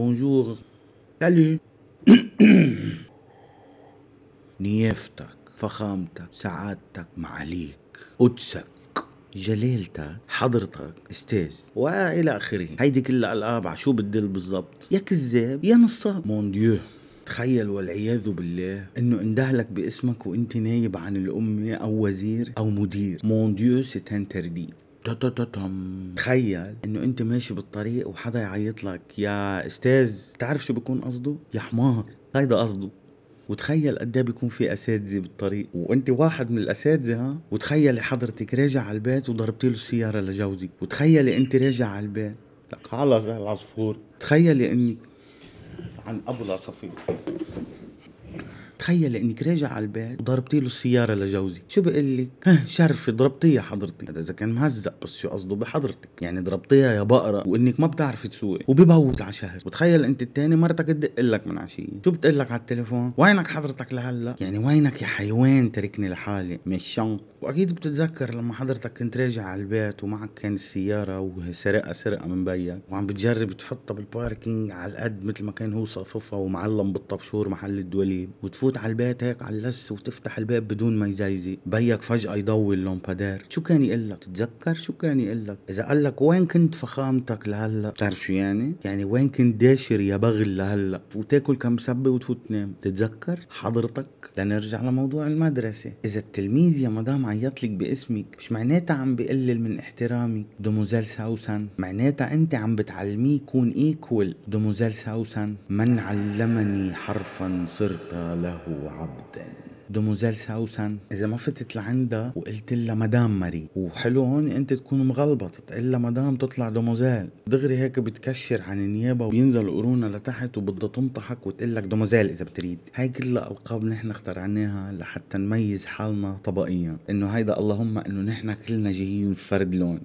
Bonjour. Salut. نيافتك فخامتك سعادتك معاليك قدسك جلالتك حضرتك استاذ والى اخره هيدي كلها القاب شو بتدل بالضبط يا كذاب يا نصاب مون ديو تخيل والعياذ بالله انه اندهلك باسمك وانت نايب عن الامه او وزير او مدير مون ديو سيت انتردي تخيل انه انت ماشي بالطريق وحدا يعيط لك يا استاذ بتعرف شو بكون قصده يا حمار هيدا قصده وتخيل قد ايه بيكون في اساتذه بالطريق وانت واحد من الاساتذه ها وتخيلي حضرتك راجع على البيت وضربتي له السياره لجوزي وتخيلي انت راجع على البيت لك خلص العصفور تخيلي انك عن ابو العصافير تخيل انك راجع على البيت وضربتي له السياره لجوزي شو بقول لي إيه، شرفي ضربتيها حضرتي هذا اذا كان مهزق بس شو قصده بحضرتك يعني ضربتيها يا بقره وانك ما بتعرفي تسوقي وببوز على شهر وتخيل انت الثاني مرتك تدق لك من عشيه شو بتقول لك على التليفون وينك حضرتك لهلا يعني وينك يا حيوان تركني لحالي مش واكيد بتتذكر لما حضرتك كنت راجع على البيت ومعك كان السياره وسرقه سرقه من بيك وعم بتجرب تحطها بالباركينج على القد مثل ما كان هو صاففها ومعلم بالطبشور محل الدوليب وتفوت تفوت على البيت هيك على اللس وتفتح الباب بدون ما يزيزي بيك فجأة يضوي اللومبادير شو كان يقول لك تتذكر شو كان يقول لك إذا قال لك وين كنت فخامتك لهلا بتعرف شو يعني يعني وين كنت داشر يا بغل لهلا وتاكل كم سبة وتفوت تنام تتذكر حضرتك لنرجع لموضوع المدرسة إذا التلميذ يا مدام عيط لك باسمك مش معناتها عم بقلل من احترامك دوموزيل ساوسن معناتها أنت عم بتعلميه يكون إيكول دوموزيل ساوسن من علمني حرفا صرت له عبدا دموزيل ساوسن اذا ما فتت لعندها وقلت لها مدام ماري وحلو هون انت تكون مغلبط لها مدام تطلع دموزيل دغري هيك بتكشر عن النيابه وبينزل قرونها لتحت وبدها تنطحك وتقول لك دموزيل اذا بتريد هاي كلها القاب نحن اخترعناها لحتى نميز حالنا طبقيا انه هيدا اللهم انه نحن كلنا جايين فرد لون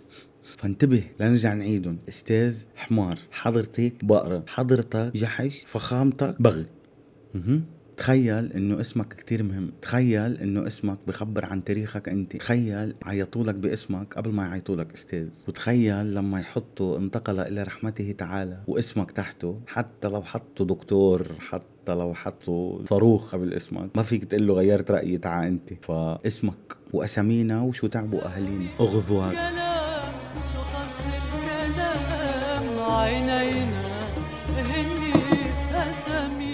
فانتبه لنرجع نعيدهم استاذ حمار حضرتك بقرة حضرتك جحش فخامتك بغي تخيل انه اسمك كتير مهم تخيل انه اسمك بخبر عن تاريخك انت تخيل عيطولك باسمك قبل ما يعيطولك استاذ وتخيل لما يحطوا انتقل الى رحمته تعالى واسمك تحته حتى لو حطوا دكتور حط حتى لو حطوا صاروخ قبل اسمك ما فيك تقول له غيرت رايي تعا انت فاسمك واسامينا وشو تعبوا اهالينا اغضوا هذا شو قصد الكلام عينينا هني اسامينا